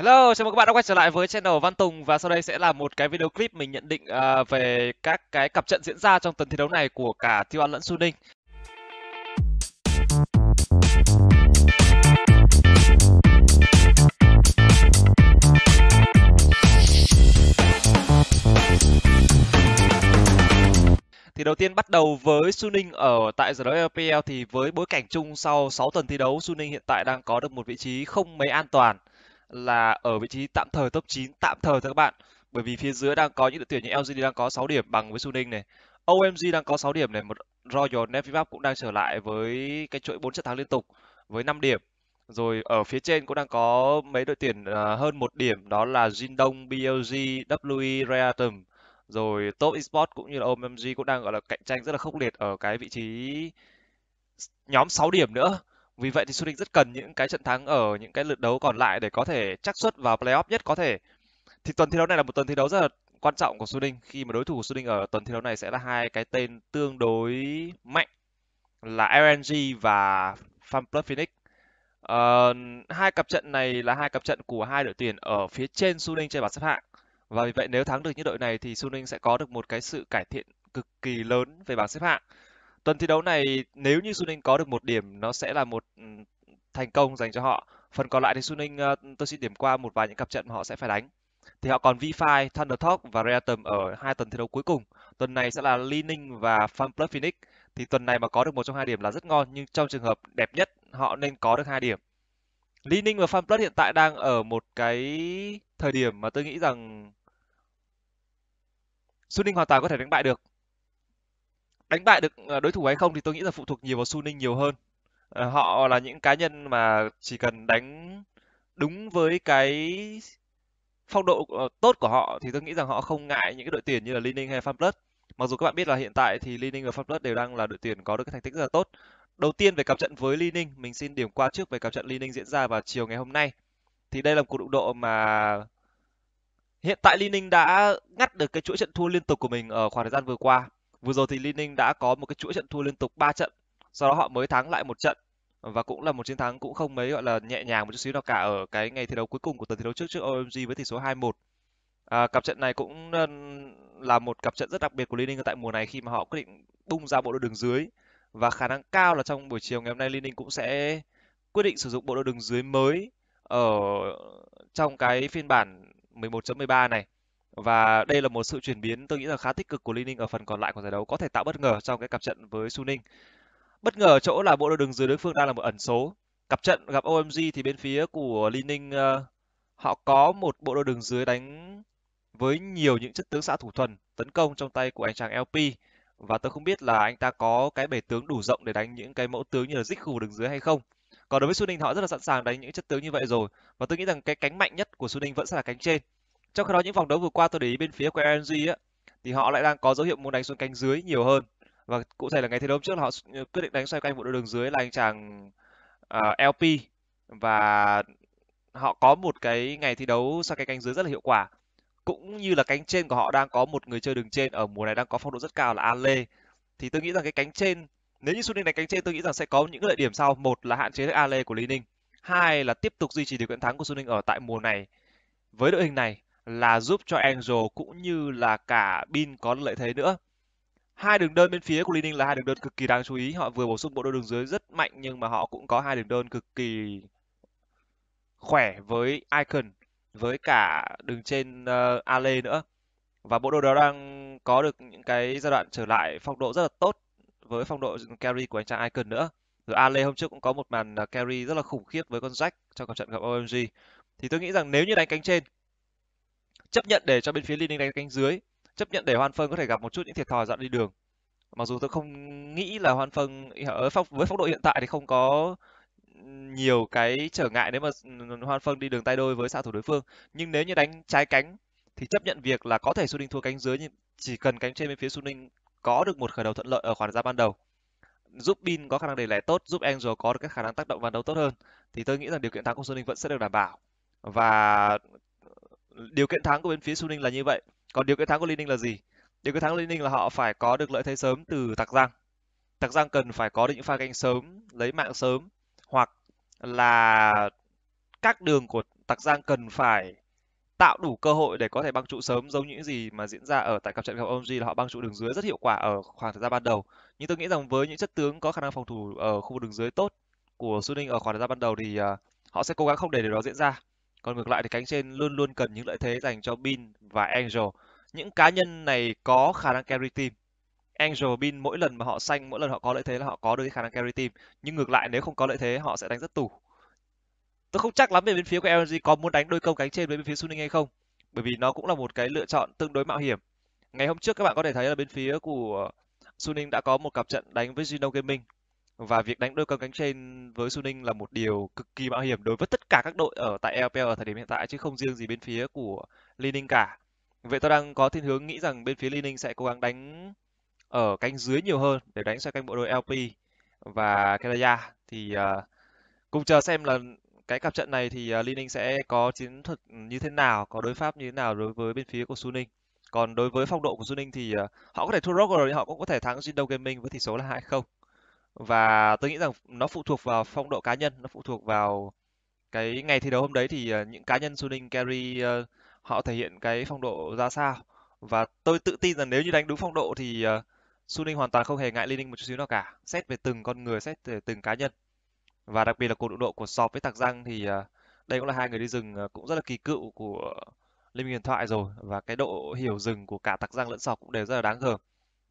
Hello, chào mừng các bạn đã quay trở lại với channel Văn Tùng và sau đây sẽ là một cái video clip mình nhận định uh, về các cái cặp trận diễn ra trong tuần thi đấu này của cả Tiêu An lẫn Su Ninh. Thì đầu tiên bắt đầu với Suning ở tại giải đấu LPL thì với bối cảnh chung sau 6 tuần thi đấu, Suning hiện tại đang có được một vị trí không mấy an toàn là ở vị trí tạm thời top 9 tạm thời thôi các bạn bởi vì phía dưới đang có những đội tuyển như LGD đang có 6 điểm bằng với Suning này OMG đang có 6 điểm này một Royal Nevivap cũng đang trở lại với cái chuỗi 4 trận thắng liên tục với 5 điểm rồi ở phía trên cũng đang có mấy đội tuyển à, hơn một điểm đó là Jindong, BLG, WE, Reatom rồi top esports cũng như là OMG cũng đang gọi là cạnh tranh rất là khốc liệt ở cái vị trí nhóm 6 điểm nữa vì vậy thì Suning rất cần những cái trận thắng ở những cái lượt đấu còn lại để có thể chắc suất vào playoff nhất có thể. Thì tuần thi đấu này là một tuần thi đấu rất là quan trọng của Suning khi mà đối thủ của Suning ở tuần thi đấu này sẽ là hai cái tên tương đối mạnh là RNG và FunPlus Phoenix. Uh, hai cặp trận này là hai cặp trận của hai đội tuyển ở phía trên Suning trên bảng xếp hạng. Và vì vậy nếu thắng được những đội này thì Suning sẽ có được một cái sự cải thiện cực kỳ lớn về bảng xếp hạng tuần thi đấu này nếu như Suning có được một điểm nó sẽ là một ừ, thành công dành cho họ. Phần còn lại thì Suning ờ, tôi xin điểm qua một vài những cặp trận mà họ sẽ phải đánh. Thì họ còn V5, Thundertalk và Realtum ở hai tuần thi đấu cuối cùng. Tuần này sẽ là Leaning và Fanplus Phoenix. Thì tuần này mà có được một trong hai điểm là rất ngon nhưng trong trường hợp đẹp nhất họ nên có được hai điểm. Leaning và Fanplus hiện tại đang ở một cái thời điểm mà tôi nghĩ rằng Suning hoàn toàn có thể đánh bại được đánh bại được ờ, đối thủ hay không thì tôi nghĩ là phụ thuộc nhiều vào Suning nhiều hơn. Ờ, họ là những cá nhân mà chỉ cần đánh đúng với cái phong độ ờ, tốt của họ thì tôi nghĩ rằng họ không ngại những cái đội tuyển như là Lining hay FanPlus. Mặc dù các bạn biết là hiện tại thì Lining và FanPlus đều đang là đội tuyển có được cái thành tích rất là tốt. Đầu tiên về cặp trận với Lining, mình xin điểm qua trước về cặp trận Lining diễn ra vào chiều ngày hôm nay. Thì đây là một cuộc đụng độ mà hiện tại Lining đã ngắt được cái chuỗi trận thua liên tục của mình ở khoảng thời gian vừa qua Vừa rồi thì Li đã có một cái chuỗi trận thua liên tục 3 trận, sau đó họ mới thắng lại một trận và cũng là một chiến thắng cũng không mấy gọi là nhẹ nhàng một chút xíu nào cả ở cái ngày thi đấu cuối cùng của tuần thi đấu trước trước OMG với tỷ số 2-1. À, cặp trận này cũng ờ, là một cặp trận rất đặc biệt của Li tại mùa này khi mà họ quyết định bung ra bộ đôi đường dưới và khả năng cao là trong buổi chiều ngày hôm nay Li cũng sẽ quyết định sử dụng bộ đôi đường dưới mới ở trong cái phiên bản 11.13 này và đây là một sự chuyển biến tôi nghĩ là khá tích cực của Li ở phần còn lại của giải đấu có thể tạo bất ngờ trong cái cặp trận với Suning Bất ngờ ở chỗ là bộ đội đường dưới đối phương đang là một ẩn số. Cặp trận gặp OMG thì bên phía của Li uh, họ có một bộ đội đường dưới đánh với nhiều những chất tướng xạ thủ thuần tấn công trong tay của anh chàng LP và tôi không biết là anh ta có cái bể tướng đủ rộng để đánh những cái mẫu tướng như là khủ đường dưới hay không. Còn đối với Suning họ rất là sẵn sàng đánh những chất tướng như vậy rồi và tôi nghĩ rằng cái cánh mạnh nhất của Suning vẫn sẽ là cánh trên trong khi đó những vòng đấu vừa qua tôi để ý bên phía của LNG á thì họ lại đang có dấu hiệu muốn đánh xuống cánh dưới nhiều hơn và cụ thể là ngày thi đấu trước là họ ờ, quyết định đánh xoay quanh một đội đường dưới là anh chàng uh, à, LP và họ có một cái ngày thi đấu xoay cánh cánh dưới rất là hiệu quả cũng như là cánh trên của họ đang có một người chơi đường trên ở mùa này đang có phong độ rất cao là Ale thì tôi nghĩ rằng cái cánh trên nếu như Suning đánh cánh trên tôi nghĩ rằng sẽ có những lợi điểm sau một là hạn chế được Ale của Lý Ninh hai là tiếp tục duy trì điều kiện thắng của Suning ở tại mùa này với đội hình này là giúp cho Angel cũng như là cả Bin có lợi thế nữa. Hai đường đơn bên phía của Leading là hai đường đơn cực kỳ đáng chú ý. Họ vừa bổ sung bộ đôi đường dưới rất mạnh nhưng mà họ cũng có hai đường đơn cực kỳ khỏe với Icon, với cả đường trên uh, ờ, Ale nữa. Và bộ đôi đó đang có được những cái giai đoạn trở lại phong độ rất là tốt với phong độ carry của anh chàng Icon nữa. Rồi Ale hôm trước cũng có một màn ờ, carry rất là khủng khiếp với con Jack trong cặp trận gặp OMG. Thì tôi nghĩ rằng nếu như đánh cánh trên chấp nhận để cho bên phía Lining đánh cánh dưới chấp nhận để Hoan Phương có thể gặp một chút những thiệt thòi dọn đi đường mặc dù tôi không nghĩ là Hoan Phương ở phong, với phong độ hiện tại thì không có nhiều cái trở ngại nếu mà Hoan Phương đi đường tay đôi với xạ thủ đối phương nhưng nếu như đánh trái cánh thì chấp nhận việc là có thể Su Ninh thua cánh dưới nhưng chỉ cần cánh trên bên phía Su Ninh có được một khởi đầu thuận lợi ở khoảng ra ban đầu giúp Bin có khả năng để lẻ tốt, giúp Angel có được các khả năng tác động vào đấu tốt hơn thì tôi nghĩ rằng điều kiện thắng của Su Ninh vẫn sẽ được đảm bảo và điều kiện thắng của bên phía Suning là như vậy. Còn điều kiện thắng của Li Ninh là gì? Điều kiện thắng của Li Ninh là họ phải có được lợi thế sớm từ Tạc Giang. Tạc Giang cần phải có được những pha canh sớm, lấy mạng sớm hoặc là các đường của Tạc Giang cần phải tạo đủ cơ hội để có thể băng trụ sớm giống những gì mà diễn ra ở tại cặp trận gặp OMG là họ băng trụ đường dưới rất hiệu quả ở khoảng thời gian ban đầu. Nhưng tôi nghĩ rằng với những chất tướng có khả năng phòng thủ ở khu vực đường dưới tốt của Suning ở khoảng thời gian ban đầu thì ờ, họ sẽ cố gắng không để điều đó diễn ra còn ngược lại thì cánh trên luôn luôn cần những lợi thế dành cho Bin và Angel. Những cá nhân này có khả năng carry team. Angel, Bin mỗi lần mà họ xanh, mỗi lần họ có lợi thế là họ có được cái khả năng carry team. Nhưng ngược lại nếu không có lợi thế họ sẽ đánh rất tủ. Tôi không chắc lắm về bên phía của LNG có muốn đánh đôi công cánh trên với bên phía Suning hay không. Bởi vì nó cũng là một cái lựa chọn tương đối mạo hiểm. Ngày hôm trước các bạn có thể thấy là bên phía của Suning đã có một cặp trận đánh với Gino Gaming và việc đánh đôi cánh cánh trên với Suning là một điều cực kỳ mạo hiểm đối với tất cả các đội ở tại lpl e ở thời điểm hiện tại chứ không riêng gì bên phía của Lining cả. Vậy tôi đang có thiên hướng nghĩ rằng bên phía Lining sẽ cố gắng đánh ở cánh dưới nhiều hơn để đánh xoay cánh bộ đội e LP và Kedaya thì uh, ờ, cùng chờ xem là cái cặp trận này thì uh, ờ, Lining sẽ có chiến thuật như thế nào, có đối pháp như thế nào đối với bên phía của Suning. Còn đối với phong độ của Suning thì uh, họ có thể thua Rock rồi, họ cũng có thể thắng Jindo Gaming với tỷ số là 2-0 và tôi nghĩ rằng nó phụ thuộc vào phong độ cá nhân nó phụ thuộc vào cái ngày thi đấu hôm đấy thì ờ, những cá nhân Suning carry ờ, họ thể hiện cái phong độ ra sao và tôi tự tin rằng nếu như đánh đúng phong độ thì uh, Suning hoàn toàn không hề ngại Linh một chút xíu nào cả xét về từng con người xét về từng cá nhân và đặc biệt là cuộc đụng độ của Sọp với Tạc Giang thì đây cũng là hai người đi rừng cũng rất là kỳ cựu của liên minh Huyền Thoại rồi và cái độ hiểu rừng của cả Tạc Giang lẫn Sọp cũng đều rất là đáng gờm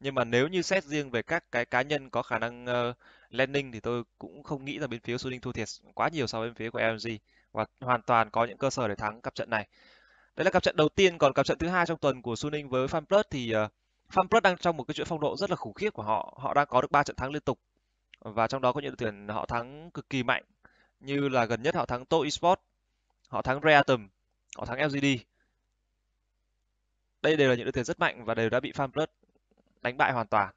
nhưng mà nếu như xét riêng về các cái cá nhân có khả năng uh, ờ, landing thì tôi cũng không nghĩ là bên phía Suning thua thiệt quá nhiều so với bên phía của lmg và hoàn toàn có những cơ sở để thắng cặp trận này. Đây là cặp trận đầu tiên, còn cặp trận thứ hai trong tuần của Suning với FanPlus thì uh, FanPlus đang trong một cái chuỗi phong độ rất là khủng khiếp của họ. Họ đang có được 3 trận thắng liên tục và trong đó có những đội tuyển họ thắng cực kỳ mạnh như là gần nhất họ thắng To Esports, họ thắng Reatom, họ thắng LGD. Đây đều là những đội tuyển rất mạnh và đều đã bị FanPlus đánh bại hoàn toàn.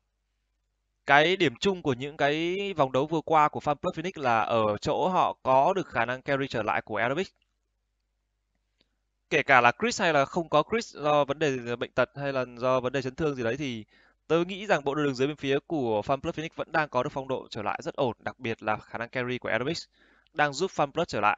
Cái điểm chung của những cái vòng đấu vừa qua của Fan Club Phoenix là ở chỗ họ có được khả năng carry trở lại của Arabic. Kể cả là Chris hay là không có Chris do vấn đề bệnh tật hay là do vấn đề chấn thương gì đấy thì tôi nghĩ rằng bộ đôi đường dưới bên phía của Fan Club Phoenix vẫn đang có được phong độ trở lại rất ổn, đặc biệt là khả năng carry của Arabic đang giúp Fan Plus trở lại.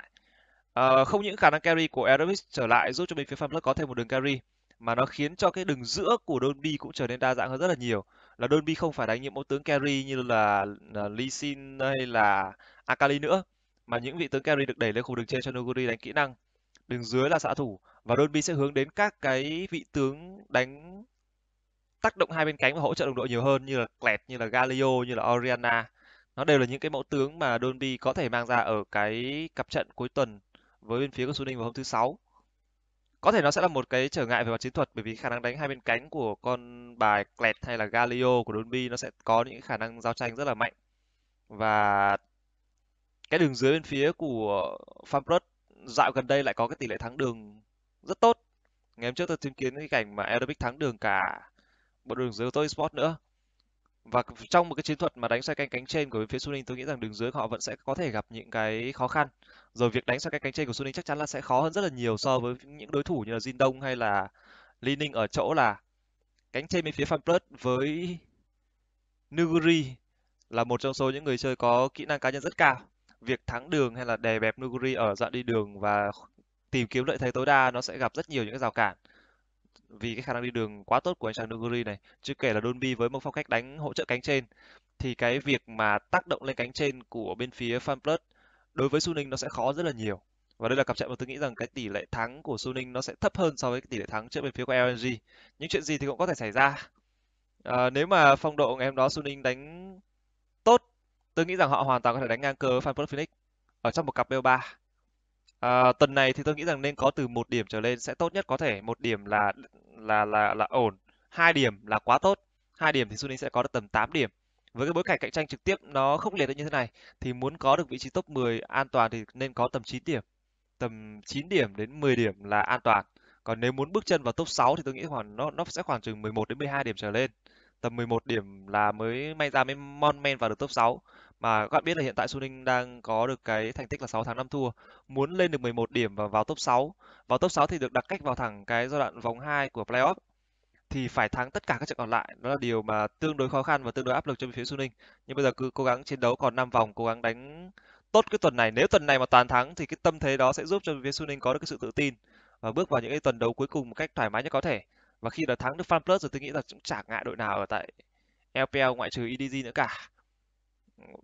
Uh, không những khả năng carry của Arabic trở lại giúp cho bên phía FunPlus có thêm một đường carry mà nó khiến cho cái đường giữa của Dolby cũng trở nên đa dạng hơn rất là nhiều là Dolby không phải đánh những mẫu tướng carry như là, Lee Sin hay là Akali nữa mà những vị tướng carry được đẩy lên khu đường trên cho Noguri đánh kỹ năng đường dưới là xạ thủ và Dolby sẽ hướng đến các cái vị tướng đánh tác động hai bên cánh và hỗ trợ đồng đội nhiều hơn như là Klett, như là Galio, như là Oriana. Nó đều là những cái mẫu tướng mà Dolby có thể mang ra ở cái cặp trận cuối tuần với bên phía của Suning vào hôm thứ sáu có thể nó sẽ là một cái trở ngại về mặt chiến thuật bởi vì khả năng đánh hai bên cánh của con bài Klett hay là Galio của Dolby nó sẽ có những khả năng giao tranh rất là mạnh và cái đường dưới bên phía của Farmprut dạo gần đây lại có cái tỷ lệ thắng đường rất tốt ngày hôm trước tôi chứng kiến cái cảnh mà Arabic thắng đường cả bộ đường dưới của tôi Sport nữa và trong một cái chiến thuật mà đánh xoay cánh cánh trên của bên phía Suning tôi nghĩ rằng đường dưới họ vẫn sẽ có thể gặp những cái khó khăn rồi việc đánh xoay cánh cánh trên của Suning chắc chắn là sẽ khó hơn rất là nhiều so với những đối thủ như là Jin Dong hay là Li Ning ở chỗ là cánh trên bên phía Fanplus với Nuguri là một trong số những người chơi có kỹ năng cá nhân rất cao việc thắng đường hay là đè bẹp Nuguri ở dạng đi đường và tìm kiếm lợi thế tối đa nó sẽ gặp rất nhiều những cái rào cản vì cái khả năng đi đường quá tốt của anh chàng Nuguri này, chưa kể là Donby với một phong cách đánh hỗ trợ cánh trên thì cái việc mà tác động lên cánh trên của bên phía FanPlus đối với Suning nó sẽ khó rất là nhiều. Và đây là cặp trận mà tôi nghĩ rằng cái tỷ lệ thắng của Suning nó sẽ thấp hơn so với tỷ lệ thắng trước bên phía của LNG. Những chuyện gì thì cũng có thể xảy ra. À, nếu mà phong độ ngày hôm đó Suning đánh tốt, tôi nghĩ rằng họ hoàn toàn có thể đánh ngang cơ FanPlus Phoenix ở trong một cặp BO3. À, ờ, tuần này thì tôi nghĩ rằng nên có từ một điểm trở lên sẽ tốt nhất có thể. Một điểm là là là là ổn hai điểm là quá tốt hai điểm thì Suning sẽ có được tầm 8 điểm với cái bối cảnh cạnh tranh trực tiếp nó khốc liệt như thế này thì muốn có được vị trí top 10 an toàn thì nên có tầm 9 điểm tầm 9 điểm đến 10 điểm là an toàn còn nếu muốn bước chân vào top 6 thì tôi nghĩ khoảng nó nó sẽ khoảng chừng 11 đến 12 điểm trở lên tầm 11 điểm là mới may ra mới mon men vào được top 6 mà các bạn biết là hiện tại Suning đang có được cái thành tích là 6 tháng 5 thua, muốn lên được 11 điểm và vào top 6. Vào top 6 thì được đặt cách vào thẳng cái giai đoạn vòng 2 của playoff thì phải thắng tất cả các trận còn lại đó là điều mà tương đối khó khăn và tương đối áp lực cho phía Suning nhưng bây giờ cứ cố gắng chiến đấu còn 5 vòng cố gắng đánh tốt cái tuần này nếu tuần này mà toàn thắng thì cái tâm thế đó sẽ giúp cho phía Suning có được cái sự tự tin và bước vào những cái tuần đấu cuối cùng một cách thoải mái nhất có thể và khi đã thắng được Fan Plus rồi tôi nghĩ là cũng chả ngại đội nào ở tại LPL ngoại trừ EDG nữa cả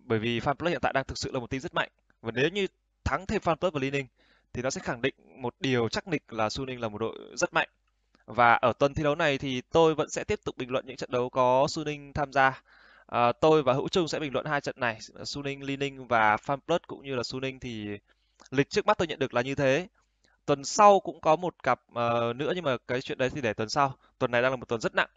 bởi vì FanPlus hiện tại đang thực sự là một team rất mạnh và nếu như thắng thêm FanPlus và Lining thì nó sẽ khẳng định một điều chắc nịch là Suning là một đội rất mạnh và ở tuần thi đấu này thì tôi vẫn sẽ tiếp tục bình luận những trận đấu có Suning tham gia à, tôi và Hữu Trung sẽ bình luận hai trận này Suning, Lining và FanPlus cũng như là Suning thì lịch trước mắt tôi nhận được là như thế tuần sau cũng có một cặp uh, nữa nhưng mà cái chuyện đấy thì để tuần sau tuần này đang là một tuần rất nặng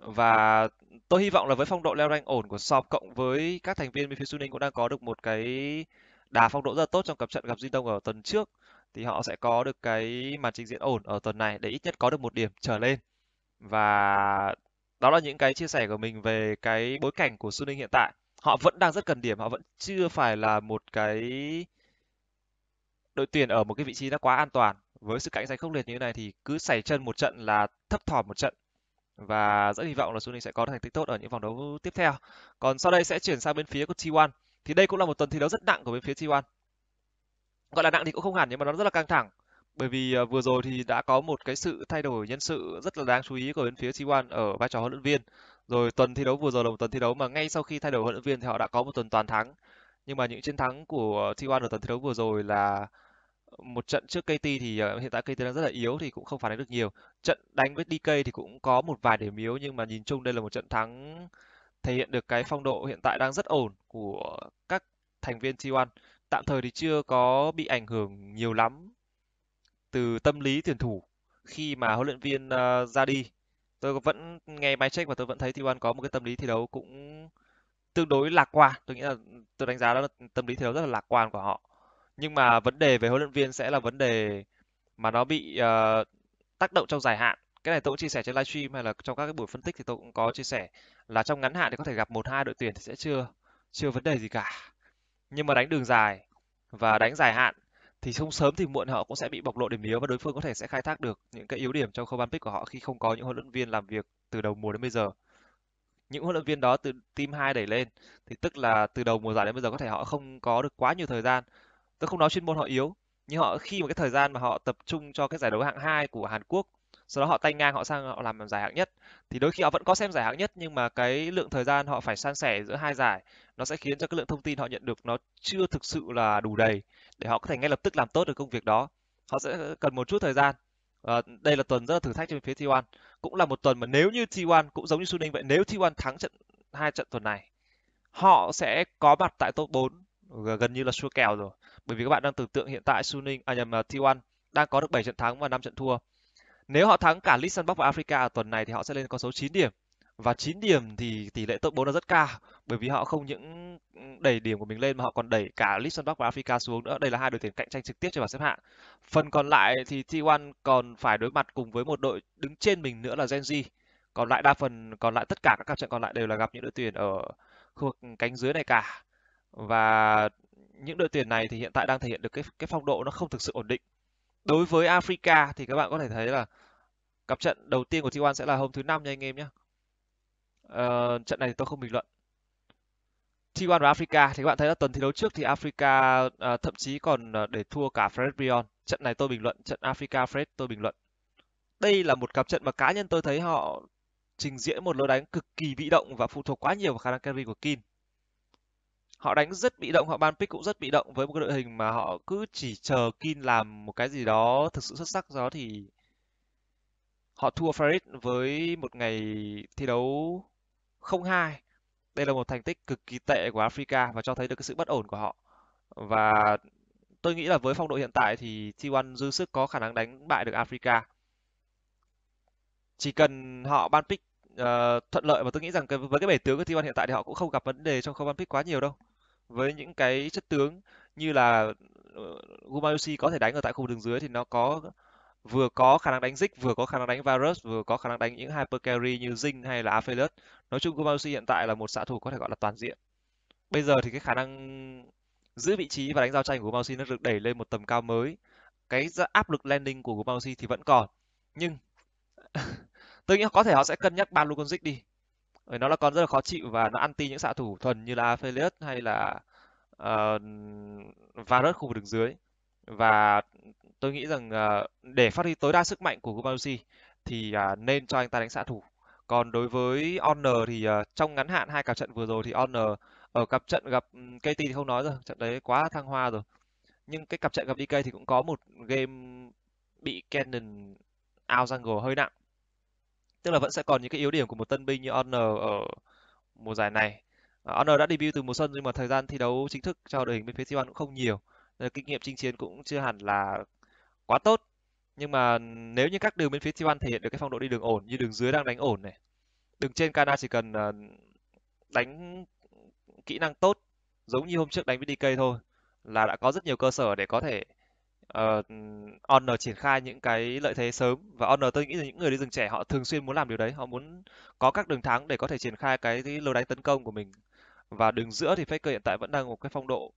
và tôi hy vọng là với phong độ leo rank ổn của Sop cộng với các thành viên bên phía Suning cũng đang có được một cái đà phong độ rất là tốt trong cặp trận gặp Jin Dong ở tuần trước thì họ sẽ có được cái màn trình diễn ổn ở tuần này để ít nhất có được một điểm trở lên. Và đó là những cái chia sẻ của mình về cái bối cảnh của Suning hiện tại. Họ vẫn đang rất cần điểm, họ vẫn chưa phải là một cái đội tuyển ở một cái vị trí nó quá an toàn. Với sự cạnh tranh khốc liệt như thế này thì cứ xảy chân một trận là thấp thỏm một trận và rất hy vọng là Suning sẽ có thành tích tốt ở những vòng đấu tiếp theo. Còn sau đây sẽ chuyển sang bên phía của T1. Thì đây cũng là một tuần thi đấu rất nặng của bên phía T1. Gọi là nặng thì cũng không hẳn nhưng mà nó rất là căng thẳng. Bởi vì ờ, vừa rồi thì đã có một cái sự thay đổi nhân sự rất là đáng chú ý của bên phía T1 ở vai trò huấn luyện viên. Rồi tuần thi đấu vừa rồi là một tuần thi đấu mà ngay sau khi thay đổi huấn luyện viên thì họ đã có một tuần toàn thắng. Nhưng mà những chiến thắng của T1 ở tuần thi đấu vừa rồi là một trận trước KT thì ờ, hiện tại KT đang rất là yếu thì cũng không phản ánh được nhiều. Trận đánh với DK thì cũng có một vài điểm yếu nhưng mà nhìn chung đây là một trận thắng thể hiện được cái phong độ hiện tại đang rất ổn của các thành viên T1. Tạm thời thì chưa có bị ảnh hưởng nhiều lắm từ tâm lý tuyển thủ khi mà huấn luyện viên uh, ra đi. Tôi vẫn nghe máy check và tôi vẫn thấy T1 có một cái tâm lý thi đấu cũng tương đối lạc quan. Tôi nghĩ là tôi đánh giá đó là tâm lý thi đấu rất là lạc quan của họ nhưng mà vấn đề về huấn luyện viên sẽ là vấn đề mà nó bị ờ, tác động trong dài hạn. Cái này tôi cũng chia sẻ trên livestream hay là trong các cái buổi phân tích thì tôi cũng có chia sẻ là trong ngắn hạn thì có thể gặp một hai đội tuyển thì sẽ chưa chưa vấn đề gì cả. Nhưng mà đánh đường dài và đánh dài hạn thì không sớm thì muộn họ cũng sẽ bị bộc lộ điểm yếu và đối phương có thể sẽ khai thác được những cái yếu điểm trong khâu ban pick của họ khi không có những huấn luyện viên làm việc từ đầu mùa đến bây giờ. Những huấn luyện viên đó từ team 2 đẩy lên thì tức là từ đầu mùa giải đến bây giờ có thể họ không có được quá nhiều thời gian tôi không nói chuyên môn họ yếu nhưng họ khi mà cái thời gian mà họ tập trung cho cái giải đấu hạng hai của Hàn Quốc sau đó họ tay ngang họ sang họ làm giải hạng nhất thì đôi khi họ vẫn có xem giải hạng nhất nhưng mà cái lượng thời gian họ phải san sẻ giữa hai giải nó sẽ khiến cho cái lượng thông tin họ nhận được nó chưa thực sự là đủ đầy để họ có thể ngay lập tức làm tốt được công việc đó họ sẽ cần một chút thời gian à, đây là tuần rất là thử thách cho phía T1 cũng là một tuần mà nếu như T1 cũng giống như Suning vậy nếu T1 thắng trận hai trận tuần này họ sẽ có mặt tại top 4 gần như là xua kèo rồi bởi vì các bạn đang tưởng tượng hiện tại Suning à nhầm T1 đang có được 7 trận thắng và 5 trận thua nếu họ thắng cả Leeds Sandbox và Africa ở tuần này thì họ sẽ lên con số 9 điểm và 9 điểm thì tỷ lệ top 4 là rất cao bởi vì họ không những đẩy điểm của mình lên mà họ còn đẩy cả Luxembourg và Africa xuống nữa. Đây là hai đội tuyển cạnh tranh trực tiếp cho bảng xếp hạng. Phần còn lại thì T1 còn phải đối mặt cùng với một đội đứng trên mình nữa là Genji. Còn lại đa phần còn lại tất cả các cặp trận còn lại đều là gặp những đội tuyển ở khu vực cánh dưới này cả và những đội tuyển này thì hiện tại đang thể hiện được cái cái phong độ nó không thực sự ổn định đối với Africa thì các bạn có thể thấy là cặp trận đầu tiên của T1 sẽ là hôm thứ năm nha anh em nhé ờ, trận này thì tôi không bình luận T1 và Africa thì các bạn thấy là tuần thi đấu trước thì Africa à, thậm chí còn à, để thua cả Fred Brion trận này tôi bình luận trận Africa Fred tôi bình luận đây là một cặp trận mà cá nhân tôi thấy họ trình diễn một lối đánh cực kỳ bị động và phụ thuộc quá nhiều vào khả năng carry của Kim họ đánh rất bị động họ ban pick cũng rất bị động với một cái đội hình mà họ cứ chỉ chờ Kin làm một cái gì đó thực sự xuất sắc do đó thì họ thua Farid với một ngày thi đấu 0-2 đây là một thành tích cực kỳ tệ của Africa và cho thấy được cái sự bất ổn của họ và tôi nghĩ là với phong độ hiện tại thì T1 dư sức có khả năng đánh bại được Africa chỉ cần họ ban pick uh, thuận lợi và tôi nghĩ rằng cái, với cái bể tướng của T1 hiện tại thì họ cũng không gặp vấn đề trong khâu ban pick quá nhiều đâu với những cái chất tướng như là ờ, Gumayushi có thể đánh ở tại khu đường dưới thì nó có vừa có khả năng đánh Zik, vừa có khả năng đánh Varus, vừa có khả năng đánh những hyper carry như Zing hay là Aphelios. Nói chung Gumayushi hiện tại là một xạ thủ có thể gọi là toàn diện. Bây giờ thì cái khả năng giữ vị trí và đánh giao tranh của Gumayushi nó được đẩy lên một tầm cao mới. Cái áp lực landing của Gumayushi thì vẫn còn, nhưng tôi nghĩ có thể họ sẽ cân nhắc ban Lukonzic đi Ờ, nó là con rất là khó chịu và nó anti những xạ thủ thuần như là Aphelios hay là uh, Varus khu vực đường dưới và tôi nghĩ rằng uh, để phát huy tối đa sức mạnh của Gubalusi thì uh, nên cho anh ta đánh xạ thủ còn đối với Honor thì uh, trong ngắn hạn hai cặp trận vừa rồi thì Honor ở cặp trận gặp ừ, KT thì không nói rồi trận đấy quá thăng hoa rồi nhưng cái cặp trận gặp DK thì cũng có một game bị Cannon out jungle hơi nặng tức là vẫn sẽ còn những cái yếu điểm của một tân binh như Honor ở mùa giải này à, Honor đã debut từ mùa xuân nhưng mà thời gian thi đấu chính thức cho đội hình bên phía T1 cũng không nhiều nên kinh nghiệm chinh chiến cũng chưa hẳn là quá tốt nhưng mà nếu như các đường bên phía T1 thể hiện được cái phong độ đi đường ổn như đường dưới đang đánh ổn này đường trên Kana chỉ cần ờ, đánh kỹ năng tốt giống như hôm trước đánh với DK thôi là đã có rất nhiều cơ sở để có thể uh, Honor triển khai những cái lợi thế sớm và Honor tôi nghĩ là những người đi rừng trẻ họ thường xuyên muốn làm điều đấy họ muốn có các đường thắng để có thể triển khai cái, cái lối đánh tấn công của mình và đường giữa thì Faker hiện tại vẫn đang một cái phong độ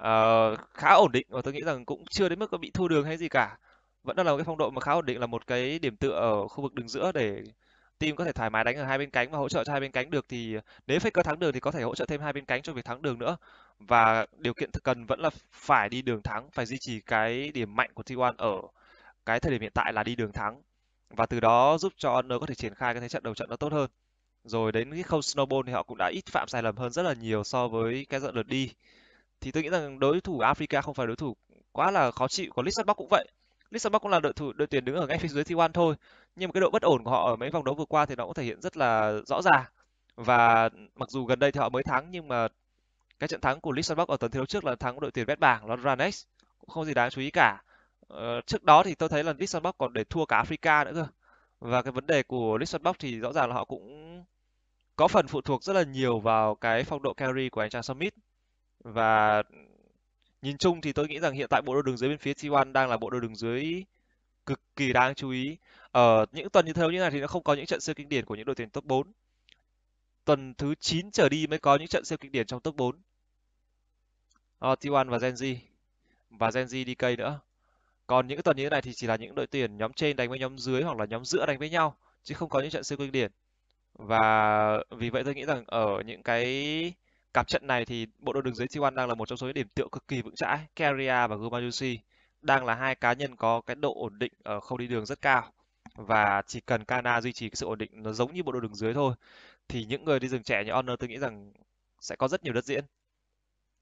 uh, khá ổn định và tôi nghĩ rằng cũng chưa đến mức có bị thua đường hay gì cả vẫn đang là một cái phong độ mà khá ổn định là một cái điểm tựa ở khu vực đường giữa để team có thể thoải mái đánh ở hai bên cánh và hỗ trợ cho hai bên cánh được thì nếu Faker thắng đường thì có thể hỗ trợ thêm hai bên cánh cho việc thắng đường nữa và điều kiện cần vẫn là phải đi đường thắng phải duy trì cái điểm mạnh của T1 ở cái thời điểm hiện tại là đi đường thắng và từ đó giúp cho Honor có thể triển khai cái thế trận đầu trận nó tốt hơn rồi đến cái khâu snowball thì họ cũng đã ít phạm sai lầm hơn rất là nhiều so với cái dọn lượt đi thì tôi nghĩ rằng đối thủ Africa không phải đối thủ quá là khó chịu còn Lisbon cũng vậy Lisbon cũng là đội thủ đội tuyển đứng ở ngay phía dưới T1 thôi nhưng mà cái độ bất ổn của họ ở mấy vòng đấu vừa qua thì nó cũng thể hiện rất là rõ ràng và mặc dù gần đây thì họ mới thắng nhưng mà cái trận thắng của Lisbon ở tuần thi đấu trước là thắng đội tuyển Vét bảng Londranex cũng không gì đáng chú ý cả ờ, trước đó thì tôi thấy là Lisbon còn để thua cả Africa nữa cơ và cái vấn đề của Lisbon thì rõ ràng là họ cũng có phần phụ thuộc rất là nhiều vào cái phong độ carry của anh chàng Summit và Nhìn chung thì tôi nghĩ rằng hiện tại bộ đôi đường dưới bên phía T1 đang là bộ đôi đường dưới cực kỳ đáng chú ý. Ở ờ, những tuần như thế như này thì nó không có những trận siêu kinh điển của những đội tuyển top 4. Tuần thứ 9 trở đi mới có những trận siêu kinh điển trong top 4. À, T1 và Genji và Genji DK nữa. Còn những tuần như thế này thì chỉ là những đội tuyển nhóm trên đánh với nhóm dưới hoặc là nhóm giữa đánh với nhau chứ không có những trận siêu kinh điển. Và vì vậy tôi nghĩ rằng ở những cái Cặp trận này thì bộ đôi đứng dưới t đang là một trong số những điểm tựa cực kỳ vững chãi. Caria và Gumayusi đang là hai cá nhân có cái độ ổn định ở ờ, khâu đi đường rất cao và chỉ cần Kana duy trì cái sự ổn định nó giống như bộ đôi đứng dưới thôi thì những người đi rừng trẻ như Honor tôi nghĩ rằng sẽ có rất nhiều đất diễn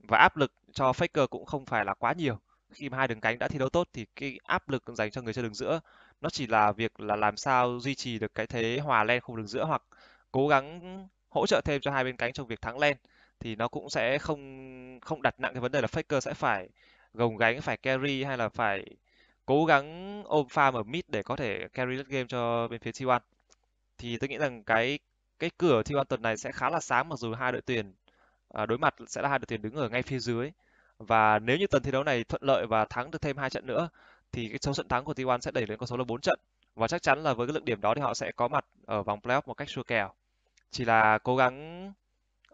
và áp lực cho Faker cũng không phải là quá nhiều khi mà hai đường cánh đã thi đấu tốt thì cái áp lực dành cho người chơi đường giữa nó chỉ là việc là làm sao duy trì được cái thế hòa len khu đường giữa hoặc cố gắng hỗ trợ thêm cho hai bên cánh trong việc thắng len thì nó cũng sẽ không không đặt nặng cái vấn đề là faker sẽ phải gồng gánh phải carry hay là phải cố gắng ôm farm ở mid để có thể carry late game cho bên phía T1. Thì tôi nghĩ rằng cái cái cửa T1 tuần này sẽ khá là sáng mặc dù hai đội tuyển à, đối mặt sẽ là hai đội tuyển đứng ở ngay phía dưới. Và nếu như tuần thi đấu này thuận lợi và thắng được thêm hai trận nữa thì cái số trận thắng của T1 sẽ đẩy lên con số là 4 trận và chắc chắn là với cái lượng điểm đó thì họ sẽ có mặt ở vòng playoff một cách sure kèo. Chỉ là cố gắng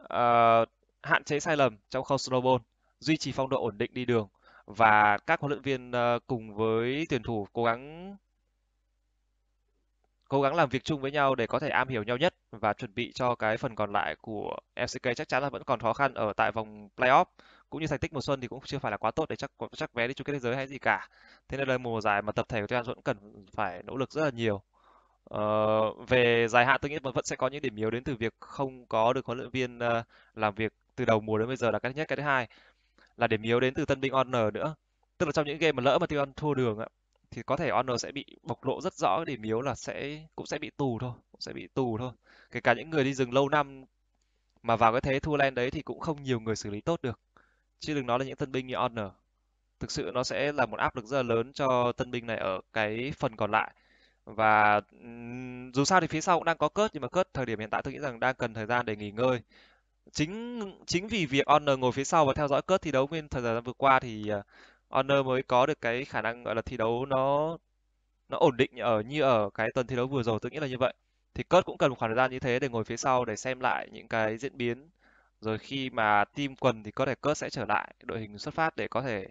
uh, hạn chế sai lầm trong khâu snowball, duy trì phong độ ổn định đi đường và các huấn luyện viên ờ, cùng với tuyển thủ cố gắng cố gắng làm việc chung với nhau để có thể am hiểu nhau nhất và chuẩn bị cho cái phần còn lại của FCK chắc chắn là vẫn còn khó khăn ở tại vòng playoff cũng như thành tích mùa xuân thì cũng chưa phải là quá tốt để chắc chắc vé đi chung kết thế giới hay gì cả thế nên là mùa giải mà tập thể của Tuyên vẫn cần phải nỗ lực rất là nhiều ờ, về dài hạn tôi nghĩ vẫn sẽ có những điểm yếu đến từ việc không có được huấn luyện viên ờ, làm việc từ đầu mùa đến bây giờ là cái thứ nhất cái thứ hai là điểm yếu đến từ tân binh Honor nữa tức là trong những game mà lỡ mà tiêu on thua đường á, thì có thể Honor sẽ bị bộc lộ rất rõ cái điểm yếu là sẽ cũng sẽ bị tù thôi cũng sẽ bị tù thôi kể cả những người đi rừng lâu năm mà vào cái thế thua len đấy thì cũng không nhiều người xử lý tốt được chứ đừng nói là những tân binh như Honor thực sự nó sẽ là một áp lực rất là lớn cho tân binh này ở cái phần còn lại và dù sao thì phía sau cũng đang có cớt nhưng mà cớt thời điểm hiện tại tôi nghĩ rằng đang cần thời gian để nghỉ ngơi chính chính vì việc Honor ngồi phía sau và theo dõi cớt thi đấu nguyên thời gian vừa qua thì à, Honor mới có được cái khả năng gọi là thi đấu nó nó ổn định ở như ở cái tuần thi đấu vừa rồi tôi nghĩ là như vậy thì cớt cũng cần một khoảng thời gian như thế để ngồi phía sau để xem lại những cái diễn biến rồi khi mà team quần thì có thể cớt sẽ trở lại đội hình xuất phát để có thể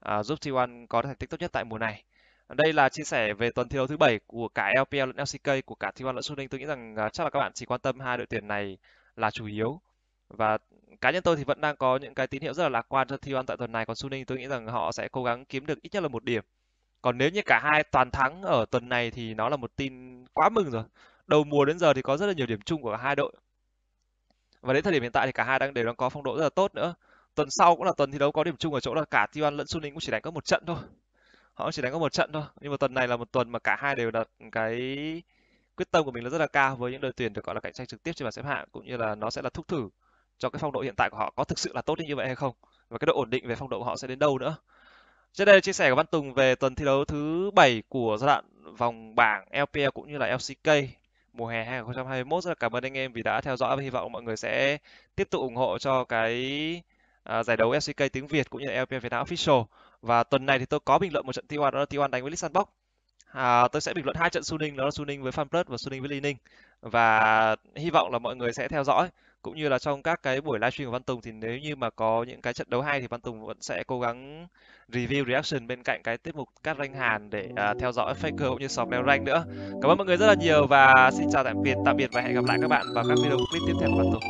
à, giúp T1 có thành tích tốt nhất tại mùa này đây là chia sẻ về tuần thi đấu thứ bảy của cả LPL lẫn LCK của cả T1 lẫn Suning tôi nghĩ rằng à, chắc là các bạn chỉ quan tâm hai đội tuyển này là chủ yếu và cá nhân tôi thì vẫn đang có những cái tín hiệu rất là lạc quan cho Thion tại tuần này còn Suning tôi nghĩ rằng họ sẽ cố gắng kiếm được ít nhất là một điểm còn nếu như cả hai toàn thắng ở tuần này thì nó là một tin quá mừng rồi đầu mùa đến giờ thì có rất là nhiều điểm chung của hai đội và đến thời điểm hiện tại thì cả hai đang đều đang có phong độ rất là tốt nữa tuần sau cũng là tuần thi đấu có điểm chung ở chỗ là cả Tiwan lẫn Suning cũng chỉ đánh có một trận thôi họ chỉ đánh có một trận thôi nhưng mà tuần này là một tuần mà cả hai đều đặt cái quyết tâm của mình là rất là cao với những đội tuyển được gọi là cạnh tranh trực tiếp trên bảng xếp hạng cũng như là nó sẽ là thúc thử cho cái phong độ hiện tại của họ có thực sự là tốt như vậy hay không và cái độ ổn định về phong độ của họ sẽ đến đâu nữa. Trên đây là chia sẻ của Văn Tùng về tuần thi đấu thứ 7 của giai đoạn vòng bảng LPL cũng như là LCK mùa hè 2021. Rất là cảm ơn anh em vì đã theo dõi và hy vọng mọi người sẽ tiếp tục ủng hộ cho cái À, giải đấu LCK tiếng Việt cũng như là LPL Việt Nam Official. Và tuần này thì tôi có bình luận một trận T1 đó là T1 đánh với Lissan Box. À, tôi sẽ bình luận hai trận Suning đó là Suning với FanPlus và Suning với Li Và hy vọng là mọi người sẽ theo dõi cũng như là trong các cái buổi livestream của Văn Tùng thì nếu như mà có những cái trận đấu hay thì Văn Tùng vẫn sẽ cố gắng review reaction bên cạnh cái tiết mục cắt ranh Hàn để uh, theo dõi Faker cũng như sọc leo rank nữa. Cảm ơn mọi người rất là nhiều và xin chào tạm biệt tạm biệt và hẹn gặp lại các bạn vào các video clip tiếp theo của Văn Tùng.